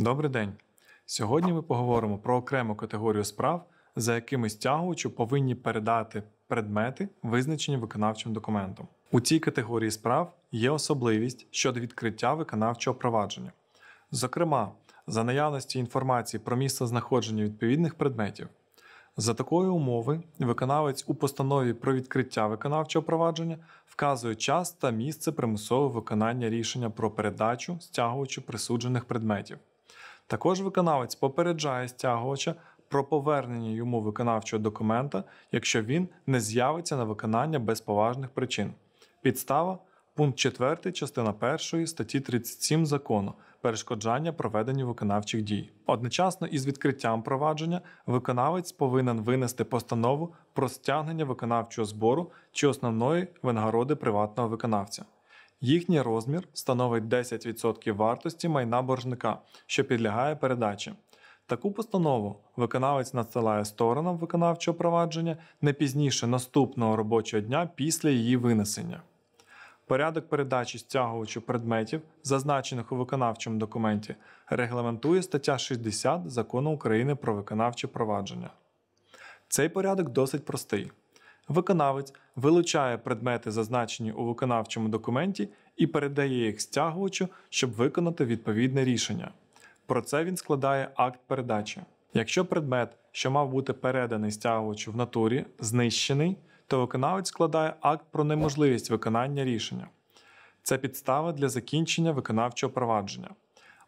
Добрий день. Сьогодні ми поговоримо про окрему категорію справ, за якими стягувачу повинні передати предмети, визначені виконавчим документом. У цій категорії справ є особливість щодо відкриття виконавчого провадження. Зокрема, за наявності інформації про місце знаходження відповідних предметів. За такої умови виконавець у постанові про відкриття виконавчого провадження вказує час та місце примусового виконання рішення про передачу стягувачу присуджених предметів. Також виконавець попереджає стягувача про повернення йому виконавчого документа, якщо він не з'явиться на виконання без поважних причин. Підстава пункт 4 частина 1 статті 37 закону перешкоджання проведенню виконавчих дій. Одночасно із відкриттям провадження виконавець повинен винести постанову про стягнення виконавчого збору чи основної винагороди приватного виконавця. Їхній розмір становить 10% вартості майна боржника, що підлягає передачі. Таку постанову виконавець надсилає сторонам виконавчого провадження не пізніше наступного робочого дня після її винесення. Порядок передачі стягувачу предметів, зазначених у виконавчому документі, регламентує стаття 60 закону України про виконавче провадження. Цей порядок досить простий виконавець вилучає предмети, зазначені у виконавчому документі, і передає їх стягувачу, щоб виконати відповідне рішення. Про це він складає акт передачі. Якщо предмет, що мав бути переданий стягувачу в натурі, знищений, то виконавець складає акт про неможливість виконання рішення. Це підстава для закінчення виконавчого провадження.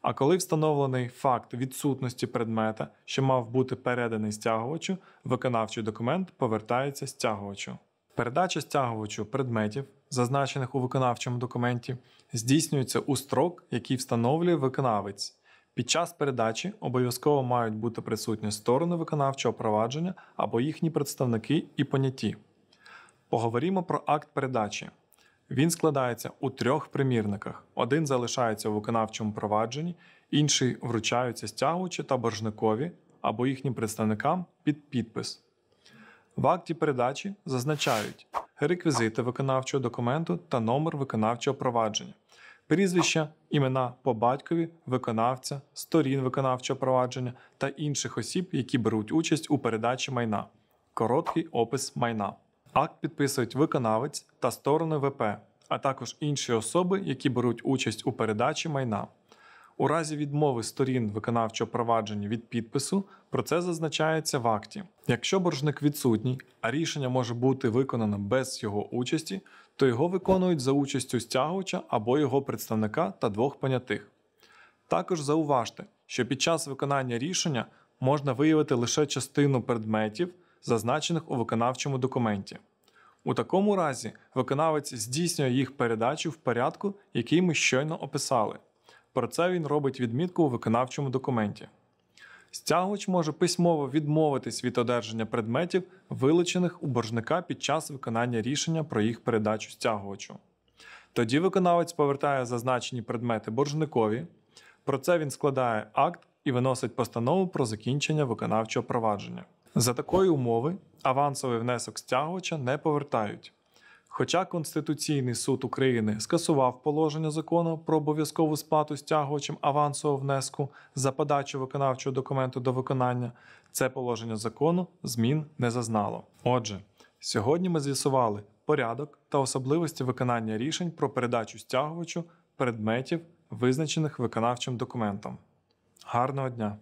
А коли встановлений факт відсутності предмета, що мав бути переданий стягувачу, виконавчий документ повертається стягувачу. Передача стягувачу предметів, зазначених у виконавчому документі, здійснюється у строк, який встановлює виконавець. Під час передачі обов'язково мають бути присутні сторони виконавчого провадження або їхні представники і понятті. Поговоримо про акт передачі. Він складається у трьох примірниках: один залишається у виконавчому провадженні, інший вручаються стягувачі та боржникові або їхнім представникам під підпис. В акті передачі зазначають реквізити виконавчого документу та номер виконавчого провадження, прізвища, імена по батькові, виконавця, сторін виконавчого провадження та інших осіб, які беруть участь у передачі майна, короткий опис майна. Акт підписують виконавець та сторони ВП, а також інші особи, які беруть участь у передачі майна. У разі відмови сторін виконавчого провадження від підпису про це зазначається в акті. Якщо боржник відсутній, а рішення може бути виконано без його участі, то його виконують за участю стягувача або його представника та двох понятих. Також зауважте, що під час виконання рішення можна виявити лише частину предметів зазначених у виконавчому документі. У такому разі виконавець здійснює їх передачу в порядку, який ми щойно описали. Про це він робить відмітку у виконавчому документі. Стягувач може письмово відмовитись від одержання предметів, вилучених у боржника під час виконання рішення про їх передачу стягувачу. Тоді виконавець повертає зазначені предмети боржникові. Про це він складає акт і виносить постанову про закінчення виконавчого провадження. За такої умови авансовий внесок стягувача не повертають. Хоча Конституційний суд України скасував положення закону про обов'язкову сплату стягувачем авансового внеску за подачу виконавчого документу до виконання, це положення закону змін не зазнало. Отже, сьогодні ми з'ясували порядок та особливості виконання рішень про передачу стягувачу предметів, визначених виконавчим документом. Гарного дня!